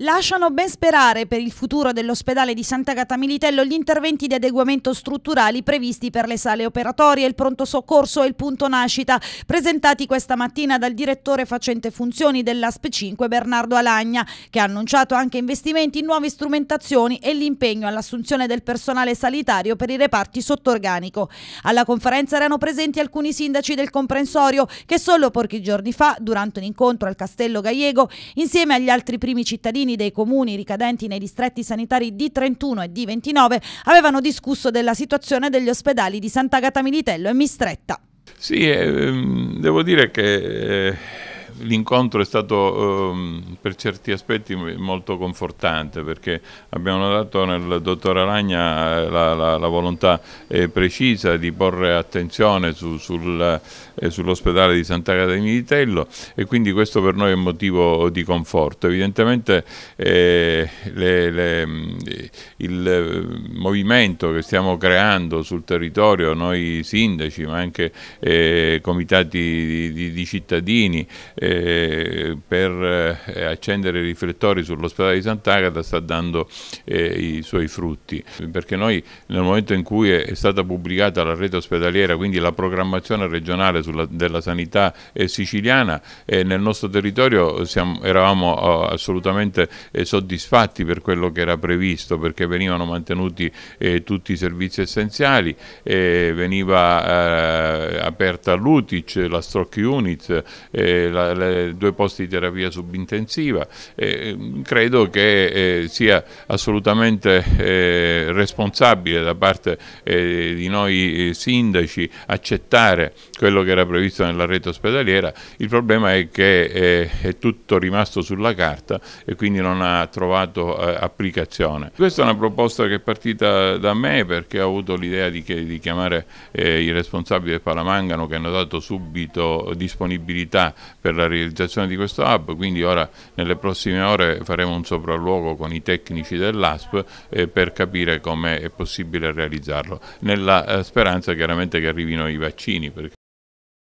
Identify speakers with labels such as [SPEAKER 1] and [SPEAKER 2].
[SPEAKER 1] Lasciano ben sperare per il futuro dell'ospedale di Santa Gata Militello gli interventi di adeguamento strutturali previsti per le sale operatorie, il pronto soccorso e il punto nascita, presentati questa mattina dal direttore facente funzioni dell'ASP 5 Bernardo Alagna, che ha annunciato anche investimenti in nuove strumentazioni e l'impegno all'assunzione del personale sanitario per i reparti sottorganico. Alla conferenza erano presenti alcuni sindaci del comprensorio che solo pochi giorni fa, durante un incontro al Castello Gallego, insieme agli altri primi cittadini cittadini dei comuni ricadenti nei distretti sanitari di 31 e di 29 avevano discusso della situazione degli ospedali di Sant'Agata Militello e Mistretta.
[SPEAKER 2] Sì, ehm, devo dire che... Eh l'incontro è stato ehm, per certi aspetti molto confortante perché abbiamo dato nel dottor Alagna eh, la, la, la volontà eh, precisa di porre attenzione su, sul, eh, sull'ospedale di Santa Caterina di Tello e quindi questo per noi è un motivo di conforto. Evidentemente eh, le, le, mm, il eh, movimento che stiamo creando sul territorio, noi sindaci ma anche eh, comitati di, di, di cittadini, eh, per eh, accendere i riflettori sull'ospedale di Sant'Agata sta dando eh, i suoi frutti, perché noi nel momento in cui è stata pubblicata la rete ospedaliera, quindi la programmazione regionale sulla, della sanità eh, siciliana, nel nostro territorio siamo, eravamo assolutamente soddisfatti per quello che era previsto, perché venivano mantenuti tutti i servizi essenziali, veniva aperta l'UTIC, la Stroke Unit, la le due posti di terapia subintensiva. Eh, credo che eh, sia assolutamente eh, responsabile da parte eh, di noi eh, sindaci accettare quello che era previsto nella rete ospedaliera. Il problema è che eh, è tutto rimasto sulla carta e quindi non ha trovato applicazione. Questa è una proposta che è partita da me perché ho avuto l'idea di, di, chiamare i responsabili del Palamangano che hanno dato subito disponibilità per la la realizzazione di questo hub, quindi ora nelle prossime ore faremo un sopralluogo con i tecnici dell'ASP eh, per capire come è possibile realizzarlo, nella eh, speranza chiaramente che arrivino i vaccini, perché